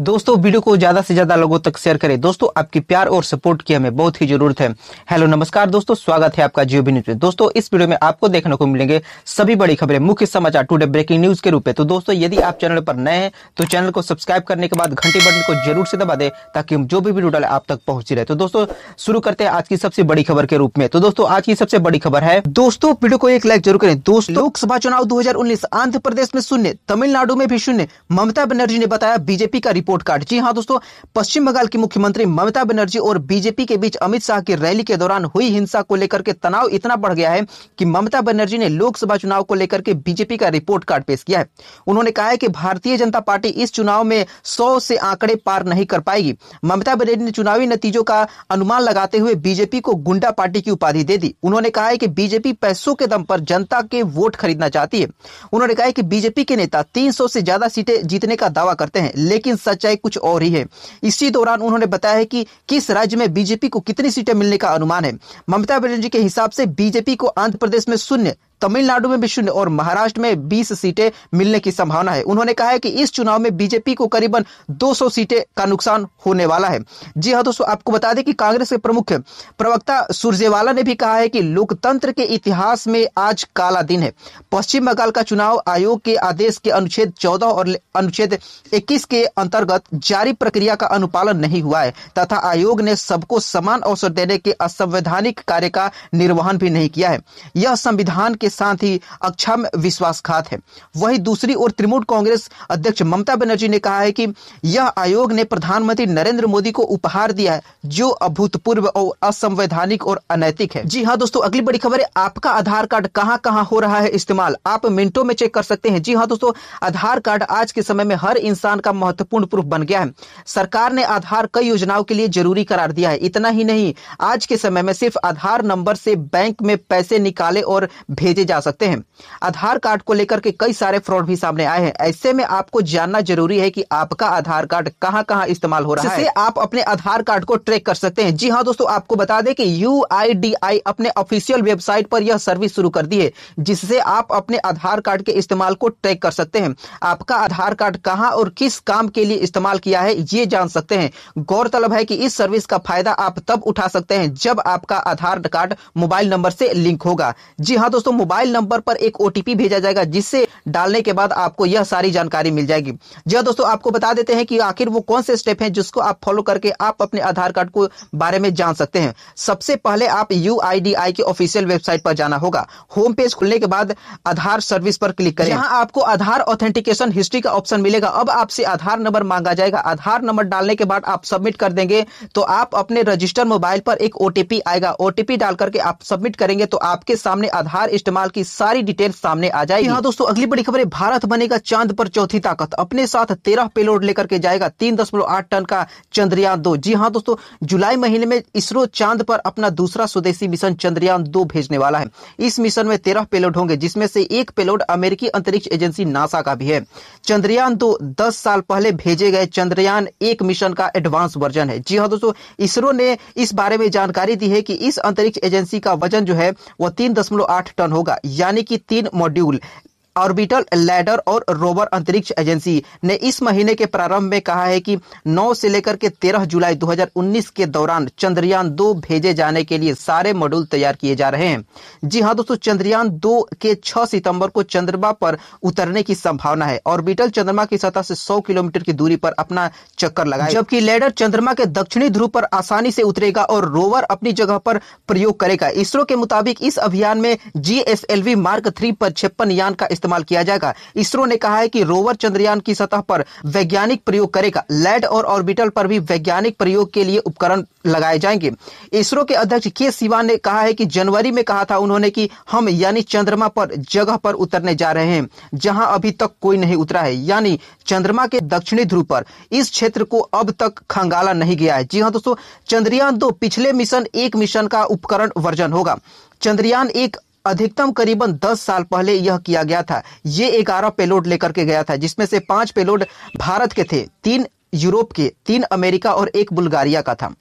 दोस्तों वीडियो को ज्यादा से ज्यादा लोगों तक शेयर करें दोस्तों आपकी प्यार और सपोर्ट की हमें बहुत ही जरूरत है हेलो नमस्कार दोस्तों स्वागत है आपका जियो न्यूज में दोस्तों इस वीडियो में आपको देखने को मिलेंगे सभी बड़ी खबरें मुख्य समाचार टुडे ब्रेकिंग न्यूज के रूप में तो दोस्तों यदि आप चैनल पर नए हैं तो चैनल को सब्सक्राइब करने के बाद घंटी बटन को जरूर से दबा दे ताकि हम जो भी वीडियो डाले आप तक पहुंची रहे तो दोस्तों शुरू करते हैं आज की सबसे बड़ी खबर के रूप में तो दोस्तों आज की सबसे बड़ी खबर है दोस्तों वीडियो को एक लाइक जरूर करें दोस्तों लोकसभा चुनाव दो आंध्र प्रदेश में शून्य तमिलनाडु में भी शून्य ममता बनर्जी ने बताया बीजेपी का रिपोर्ट रिपोर्ट कार्ड जी हाँ दोस्तों पश्चिम बंगाल की मुख्यमंत्री ममता बनर्जी और बीजेपी के बीच अमित शाह की रैली के दौरान हुई हिंसा को लेकर के तनाव इतना बढ़ गया है कि ममता बनर्जी ने लोकसभा चुनाव को लेकर के बीजेपी का रिपोर्ट कार्ड पेश किया है उन्होंने कहा है कि भारतीय जनता पार्टी इस चुनाव में सौ से आंकड़े पार नहीं कर पाएगी ममता बनर्जी ने चुनावी नतीजों का अनुमान लगाते हुए बीजेपी को गुंडा पार्टी की उपाधि दे दी उन्होंने कहा है कि बीजेपी पैसों के दम पर जनता के वोट खरीदना चाहती है उन्होंने कहा कि बीजेपी के नेता तीन से ज्यादा सीटें जीतने का दावा करते हैं लेकिन सच सच्चाई कुछ और ही है इसी दौरान उन्होंने बताया है कि किस राज्य में बीजेपी को कितनी सीटें मिलने का अनुमान है ममता बनर्जी के हिसाब से बीजेपी को आंध्र प्रदेश में शून्य तमिलनाडु में भी शून्य और महाराष्ट्र में बीस सीटें मिलने की संभावना है उन्होंने कहा है कि इस चुनाव में बीजेपी को करीबन 200 सीटें का नुकसान होने वाला है जी हाँ दोस्तों आपको बता दें कि कांग्रेस के प्रमुख प्रवक्ता सुरजेवाला ने भी कहा है कि लोकतंत्र के इतिहास में आज काला दिन है पश्चिम बंगाल का चुनाव आयोग के आदेश के अनुच्छेद चौदह और अनुच्छेद इक्कीस के अंतर्गत जारी प्रक्रिया का अनुपालन नहीं हुआ है तथा आयोग ने सबको समान अवसर देने के असंवैधानिक कार्य का निर्वहन भी नहीं किया है यह संविधान के साथ ही अक्षम विश्वासघात है वहीं दूसरी ओर तृणमूल कांग्रेस अध्यक्ष ममता बनर्जी ने कहा है कि यह आयोग ने प्रधानमंत्री नरेंद्र मोदी को उपहार दिया है जो अभूतपूर्व और असंवैधानिक और अनैतिक है जी हाँ दोस्तों अगली बड़ी खबर है आपका आधार कार्ड कहाँ कहाँ हो रहा है इस्तेमाल आप मिनटों में चेक कर सकते हैं जी हाँ दोस्तों आधार कार्ड आज के समय में हर इंसान का महत्वपूर्ण प्रूफ बन गया है सरकार ने आधार कई योजनाओं के लिए जरूरी करार दिया है इतना ही नहीं आज के समय में सिर्फ आधार नंबर से बैंक में पैसे निकाले और भेजे भेजे जा सकते हैं आधार कार्ड को लेकर के कई सारे फ्रॉड भी सामने आए हैं ऐसे में आपको जानना जरूरी है कि आपका आधार कार्ड कहां कहां इस्तेमाल हो रहा है आप अपने आधार कार्ड को ट्रैक कर सकते हैं जी हाँ दोस्तों आपको बता दें कि यू अपने ऑफिशियल वेबसाइट पर यह सर्विस शुरू कर दी है जिससे आप अपने आधार कार्ड के इस्तेमाल को ट्रैक कर सकते हैं आपका आधार कार्ड कहाँ और किस काम के लिए इस्तेमाल किया है ये जान सकते हैं गौरतलब है कि इस सर्विस का फायदा आप तब उठा सकते हैं जब आपका आधार कार्ड मोबाइल नंबर से लिंक होगा जी हाँ दोस्तों मोबाइल नंबर पर एक ओटीपी भेजा जाएगा जिससे डालने के बाद आपको यह सारी जानकारी मिल जाएगी जी हाँ दोस्तों आपको बता देते हैं कि आखिर वो कौन से स्टेप हैं जिसको आप फॉलो करके आप अपने आधार कार्ड को बारे में जान सकते हैं सबसे पहले आप यू की ऑफिशियल वेबसाइट पर जाना होगा होम पेज खुलने के बाद आधार सर्विस पर क्लिक करें यहाँ आपको आधार ऑथेंटिकेशन हिस्ट्री का ऑप्शन मिलेगा अब आपसे आधार नंबर मांगा जाएगा आधार नंबर डालने के बाद आप सबमिट कर देंगे तो आप अपने रजिस्टर मोबाइल पर एक ओटीपी आएगा ओटीपी डाल करके आप सबमिट करेंगे तो आपके सामने आधार इस्तेमाल की सारी डिटेल सामने आ जाएगी हाँ दोस्तों अगली बड़ी खबर है भारत बनेगा चांद पर चौथी ताकत अपने साथ तेरह पेलोड लेकर के जाएगा तीन टन का चंद्रयान दो जी हाँ दोस्तों जुलाई महीने में इसरो चांद पर अपना दूसरा स्वदेशी मिशन चंद्रयान दो भेजने वाला है इस मिशन में तेरह पेलोड होंगे जिसमें से एक पेलोड अमेरिकी अंतरिक्ष एजेंसी नासा का भी है चंद्रयान दो दस साल पहले भेजे गए चंद्रयान एक मिशन का एडवांस वर्जन है जी हाँ दोस्तों इसरो ने इस बारे में जानकारी दी है कि इस अंतरिक्ष एजेंसी का वजन जो है वह तीन दशमलव आठ टन हो होगा यानी कि तीन मॉड्यूल ऑर्बिटल लैडर और रोवर अंतरिक्ष एजेंसी ने इस महीने के प्रारंभ में कहा है कि 9 से लेकर के 13 जुलाई 2019 के दौरान चंद्रयान दो भेजे जाने के लिए सारे मॉड्यूल तैयार किए जा रहे हैं जी हाँ दोस्तों चंद्रयान दो के 6 सितंबर को चंद्रमा पर उतरने की संभावना है ऑर्बिटल चंद्रमा की सतह से सौ किलोमीटर की दूरी पर अपना चक्कर लगाए जबकि लैडर चंद्रमा के दक्षिणी ध्रुव पर आसानी से उतरेगा और रोवर अपनी जगह पर प्रयोग करेगा इसरो के मुताबिक इस अभियान में जी मार्क थ्री पर छप्पन यान का इस्तेमाल किया जाएगा इसरो ने कहा है कि रोवर चंद्रयान की सतह पर वैज्ञानिक प्रयोग करेगा लैड और ऑर्बिटल पर भी वैज्ञानिक प्रयोग के लिए उपकरण लगाए जाएंगे इसरो के अध्यक्ष के सिवान ने कहा है कि जनवरी में कहा था उन्होंने कि हम यानी चंद्रमा पर जगह पर उतरने जा रहे हैं जहां अभी तक कोई नहीं उतरा है यानी चंद्रमा के दक्षिणी ध्रुव पर इस क्षेत्र को अब तक खंगाला नहीं गया है जी हाँ दोस्तों चंद्रयान दो पिछले मिशन एक मिशन का उपकरण वर्जन होगा चंद्रयान एक अधिकतम करीबन 10 साल पहले यह किया गया था ये 11 पेलोड लेकर के गया था जिसमें से पांच पेलोड भारत के थे तीन यूरोप के तीन अमेरिका और एक बुल्गारिया का था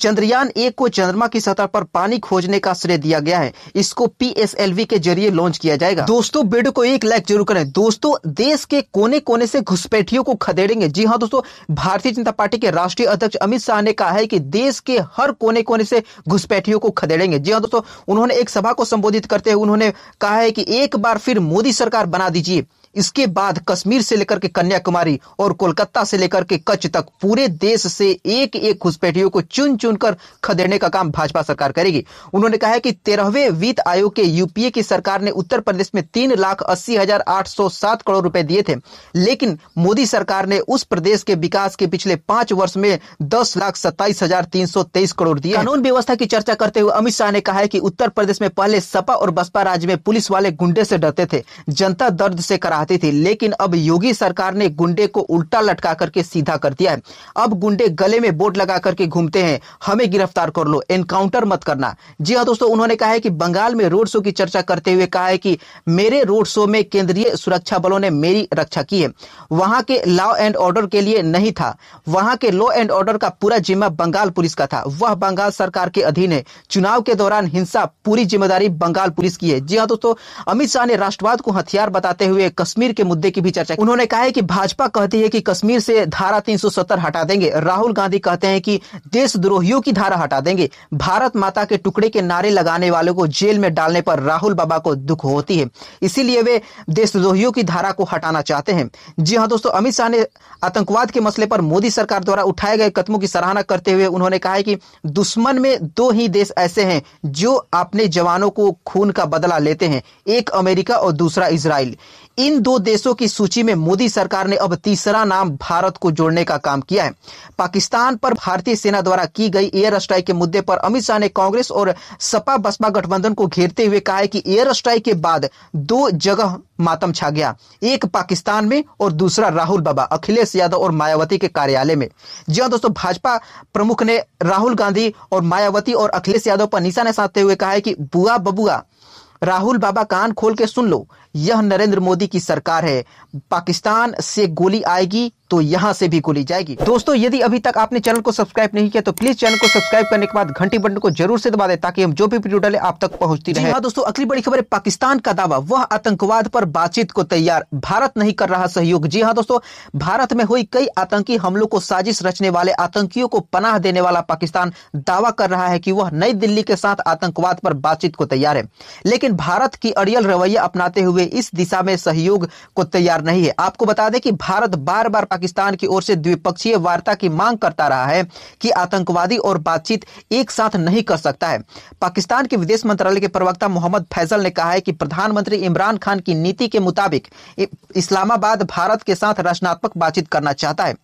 चंद्रयान एक को चंद्रमा की सतह पर पानी खोजने का श्रेय दिया गया है इसको पी के जरिए लॉन्च किया जाएगा दोस्तों वीडियो को एक लाइक जरूर करें दोस्तों देश के कोने कोने से घुसपैठियों को खदेड़ेंगे जी हाँ दोस्तों भारतीय जनता पार्टी के राष्ट्रीय अध्यक्ष अमित शाह ने कहा है कि देश के हर कोने कोने से घुसपैठियों को खदेड़ेंगे जी हाँ दोस्तों उन्होंने एक सभा को संबोधित करते हुए उन्होंने कहा है कि एक बार फिर मोदी सरकार बना दीजिए इसके बाद कश्मीर से लेकर के कन्याकुमारी और कोलकाता से लेकर के कच्छ तक पूरे देश से एक एक घुसपैठियों को चुन चुन कर खदेड़ने का काम भाजपा सरकार करेगी उन्होंने कहा है कि तेरहवे वित्त आयोग के यूपीए की सरकार ने उत्तर प्रदेश में तीन लाख अस्सी हजार आठ सौ सात करोड़ रुपए दिए थे लेकिन मोदी सरकार ने उस प्रदेश के विकास के पिछले पांच वर्ष में दस लाख सत्ताईस हजार तीन सौ तेईस करोड़ दिए कानून व्यवस्था की चर्चा करते हुए अमित शाह ने कहा है कि उत्तर प्रदेश में पहले सपा और बसपा राज्य में पुलिस वाले गुंडे से डरते थे जनता दर्द से कराहती चाहती थी लेकिन अब योगी सरकार ने गुंडे को उल्टा लटका करके सीधा कर दिया है अब गुंडे गले में बोर्ड लगा करके घूमते हैं हमें गिरफ्तार कर लो एनकाउंटर मत करना जी हाँ दोस्तों उन्होंने कहा है कि बंगाल में रोड शो की चर्चा करते हुए कहा है कि मेरे रोड शो में केंद्रीय सुरक्षा बलों ने मेरी रक्षा की है वहां के लॉ एंड ऑर्डर के लिए नहीं था वहां के लॉ एंड ऑर्डर का पूरा जिम्मा बंगाल पुलिस का था वह बंगाल सरकार के अधीन है चुनाव के दौरान हिंसा पूरी जिम्मेदारी बंगाल पुलिस की है जी हाँ दोस्तों अमित शाह ने राष्ट्रवाद को हथियार बताते हुए कश्मीर के मुद्दे की भी चर्चा की उन्होंने कहा है कि भाजपा कहती है कि कश्मीर से धारा 370 हटा देंगे राहुल गांधी कहते हैं कि देशद्रोहियों की धारा हटा देंगे भारत माता के टुकड़े के नारे लगाने वालों को जेल में डालने पर राहुल बाबा को दुख होती है इसीलिए वे देशद्रोहियों की धारा को हटाना चाहते हैं जी हाँ दोस्तों अमित शाह ने आतंकवाद के मसले पर मोदी सरकार द्वारा उठाए गए कदमों की सराहना करते हुए उन्होंने कहा है कि दुश्मन में दो ही देश ऐसे हैं जो अपने जवानों को खून का बदला लेते हैं एक अमेरिका और दूसरा इसराइल इन दो देशों की सूची में मोदी सरकार ने अब तीसरा नाम भारत को जोड़ने का काम किया है पाकिस्तान पर भारतीय सेना द्वारा की गई एयर स्ट्राइक के मुद्दे पर अमित शाह ने कांग्रेस और सपा बसपा गठबंधन को घेरते हुए कहा है कि एयर स्ट्राइक के बाद दो जगह मातम छा गया एक पाकिस्तान में और दूसरा राहुल बाबा अखिलेश यादव और मायावती के कार्यालय में जी हाँ दोस्तों भाजपा प्रमुख ने राहुल गांधी और मायावती और अखिलेश यादव पर निशाना साधते हुए कहा है कि बुआ बबुआ राहुल बाबा कान खोल के सुन लो यह नरेंद्र मोदी की सरकार है पाकिस्तान से गोली आएगी तो यहाँ से भी गोली जाएगी दोस्तों यदि अभी तक आपने चैनल को सब्सक्राइब नहीं किया तो प्लीज चैनल को सब्सक्राइब करने के बाद घंटी बटन को जरूर से दबा दें ताकि हम जो भी वीडियो डाले आप तक पहुंचती रहे हाँ दोस्तों अगली बड़ी खबर है पाकिस्तान का दावा वह आतंकवाद पर बातचीत को तैयार भारत नहीं कर रहा सहयोग जी हाँ दोस्तों भारत में हुई कई आतंकी हमलों को साजिश रचने वाले आतंकियों को पनाह देने वाला पाकिस्तान दावा कर रहा है कि वह नई दिल्ली के साथ आतंकवाद पर बातचीत को तैयार है लेकिन भारत की अड़ियल रवैया अपनाते हुए इस दिशा में सहयोग को तैयार नहीं है आपको बता दें कि भारत बार बार पाकिस्तान की ओर से द्विपक्षीय वार्ता की मांग करता रहा है कि आतंकवादी और बातचीत एक साथ नहीं कर सकता है पाकिस्तान के विदेश मंत्रालय के प्रवक्ता मोहम्मद फैजल ने कहा है कि प्रधानमंत्री इमरान खान की नीति के मुताबिक इस्लामाबाद भारत के साथ रचनात्मक बातचीत करना चाहता है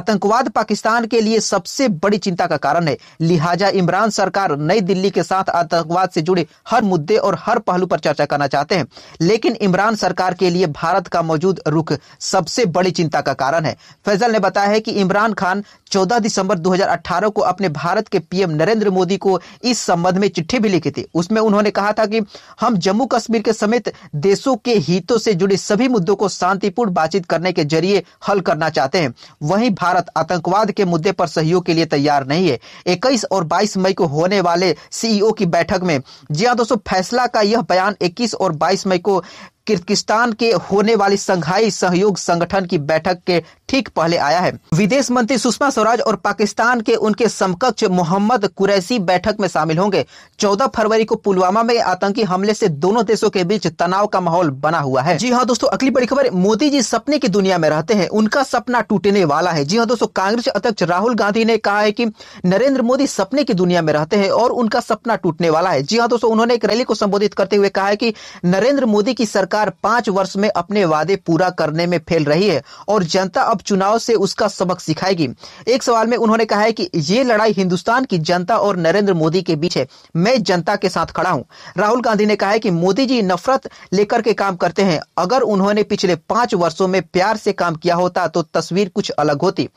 आतंकवाद पाकिस्तान के लिए सबसे बड़ी चिंता का कारण है लिहाजा इमरान सरकार नई दिल्ली के साथ आतंकवाद से जुड़े हर मुद्दे और हर पहलू पर चर्चा करना चाहते हैं लेकिन इमरान सरकार के लिए भारत का मौजूद रुख सबसे बड़ी चिंता का कारण है फैजल ने बताया है कि इमरान खान 14 दिसंबर 2018 को अपने भारत के पीएम नरेंद्र मोदी को इस संबंध में चिट्ठी भी लिखी थी उसमें उन्होंने कहा था कि हम जम्मू कश्मीर के समेत देशों के हितों से जुड़े सभी मुद्दों को शांतिपूर्ण बातचीत करने के जरिए हल करना चाहते हैं वहीं भारत आतंकवाद के मुद्दे पर सहयोग के लिए तैयार नहीं है इक्कीस और बाईस मई को होने वाले सीईओ की बैठक में जी हाँ दोस्तों फैसला का यह बयान इक्कीस और बाईस मई को किर्गिस्तान के होने वाली संघाई सहयोग संगठन की बैठक के ठीक पहले आया है विदेश मंत्री सुषमा स्वराज और पाकिस्तान के उनके समकक्ष मोहम्मद कुरैसी बैठक में शामिल होंगे 14 फरवरी को पुलवामा में आतंकी हमले से दोनों देशों के बीच तनाव का माहौल बना हुआ है जी हाँ दोस्तों अगली बड़ी खबर मोदी जी सपने की दुनिया में रहते हैं उनका सपना टूटने वाला है जी हाँ दोस्तों कांग्रेस अध्यक्ष राहुल गांधी ने कहा है की नरेंद्र मोदी सपने की दुनिया में रहते हैं और उनका सपना टूटने वाला है जी हाँ दोस्तों उन्होंने एक रैली को संबोधित करते हुए कहा है की नरेंद्र मोदी की सरकार सरकार पांच वर्ष में अपने वादे पूरा करने में फेल रही है और जनता अब चुनाव से उसका सबक सिखाएगी एक सवाल में उन्होंने कहा है कि ये लड़ाई हिंदुस्तान की जनता और नरेंद्र मोदी के बीच है मैं जनता के साथ खड़ा हूँ राहुल गांधी ने कहा है कि मोदी जी नफरत लेकर के काम करते हैं अगर उन्होंने पिछले पांच वर्षों में प्यार से काम किया होता तो तस्वीर कुछ अलग होती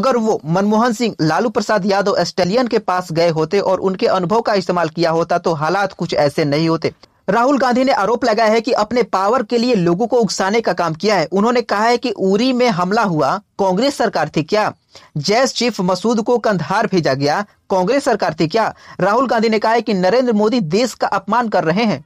अगर वो मनमोहन सिंह लालू प्रसाद यादव ऑस्ट्रेलियन के पास गए होते और उनके अनुभव का इस्तेमाल किया होता तो हालात कुछ ऐसे नहीं होते राहुल गांधी ने आरोप लगाया है कि अपने पावर के लिए लोगों को उकसाने का काम किया है उन्होंने कहा है कि उरी में हमला हुआ कांग्रेस सरकार थी क्या जैस चीफ मसूद को कंधार भेजा गया कांग्रेस सरकार थी क्या राहुल गांधी ने कहा है कि नरेंद्र मोदी देश का अपमान कर रहे हैं